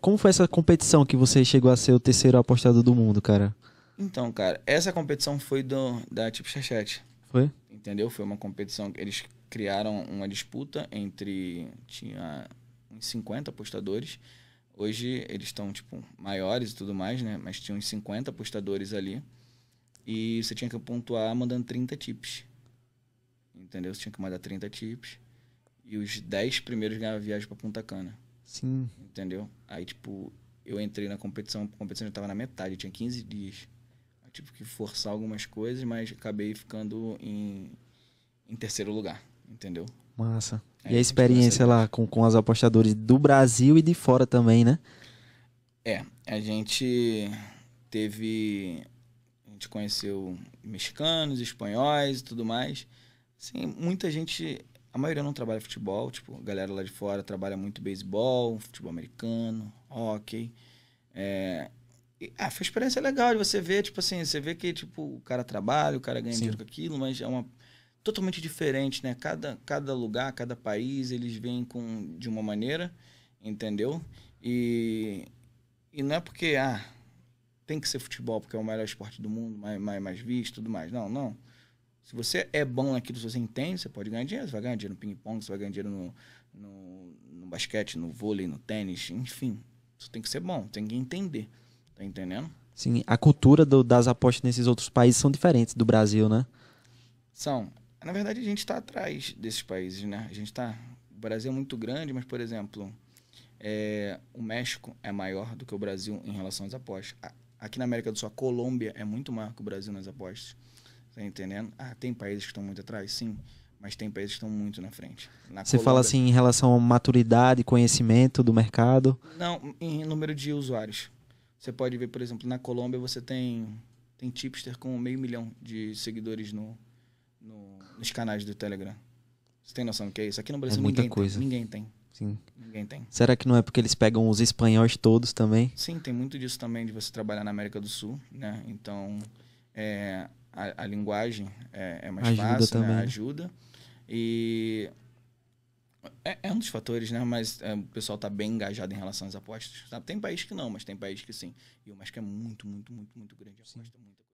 Como foi essa competição que você chegou a ser o terceiro apostador do mundo, cara? Então, cara, essa competição foi do, da Tipo Chachete. Foi? Entendeu? Foi uma competição. que Eles criaram uma disputa entre. Tinha uns 50 apostadores. Hoje eles estão, tipo, maiores e tudo mais, né? Mas tinha uns 50 apostadores ali. E você tinha que pontuar mandando 30 tips. Entendeu? Você tinha que mandar 30 tips. E os 10 primeiros ganhavam viagem pra Punta Cana. Sim. Entendeu? Aí, tipo, eu entrei na competição, a competição já tava na metade, tinha 15 dias. Eu tive que forçar algumas coisas, mas acabei ficando em, em terceiro lugar, entendeu? Massa. É, e a é experiência lá com, com os apostadores do Brasil e de fora também, né? É, a gente teve. A gente conheceu mexicanos, espanhóis e tudo mais. sim muita gente a maioria não trabalha futebol, tipo, a galera lá de fora trabalha muito beisebol, futebol americano, hockey. É, e, ah, foi uma experiência legal de você ver, tipo assim, você vê que tipo, o cara trabalha, o cara ganha Sim. dinheiro com aquilo, mas é uma totalmente diferente, né? Cada, cada lugar, cada país, eles vêm com, de uma maneira, entendeu? E, e não é porque, ah, tem que ser futebol porque é o melhor esporte do mundo, mais, mais, mais visto tudo mais. Não, não. Se você é bom naquilo, se você entende, você pode ganhar dinheiro. Você vai ganhar dinheiro no ping-pong, você vai ganhar dinheiro no, no, no, basquete, no vôlei, no tênis, enfim. Você tem que ser bom, tem que entender. Tá entendendo? Sim, a cultura do, das apostas nesses outros países são diferentes do Brasil, né? São. Na verdade, a gente está atrás desses países, né? A gente está. O Brasil é muito grande, mas, por exemplo, é... o México é maior do que o Brasil em relação às apostas. Aqui na América do Sul, a Colômbia é muito maior que o Brasil nas apostas. Tá entendendo? Ah, tem países que estão muito atrás, sim. Mas tem países que estão muito na frente. Na Você Colômbia, fala assim em relação à maturidade, conhecimento do mercado? Não, em número de usuários. Você pode ver, por exemplo, na Colômbia você tem, tem tipster com meio milhão de seguidores no, no nos canais do Telegram. Você tem noção do que é isso? Aqui no Brasil é muita ninguém, coisa. Tem, ninguém tem. Sim. Ninguém tem. Será que não é porque eles pegam os espanhóis todos também? Sim, tem muito disso também de você trabalhar na América do Sul, né? Então, é, a, linguagem é, é mais ajuda fácil, né? também. Né? ajuda. E é, é, um dos fatores, né? Mas é, o pessoal tá bem engajado em relação às apostas. Tá, tem país que não, mas tem país que sim. E o Masca é muito, muito, muito, muito grande. Aposta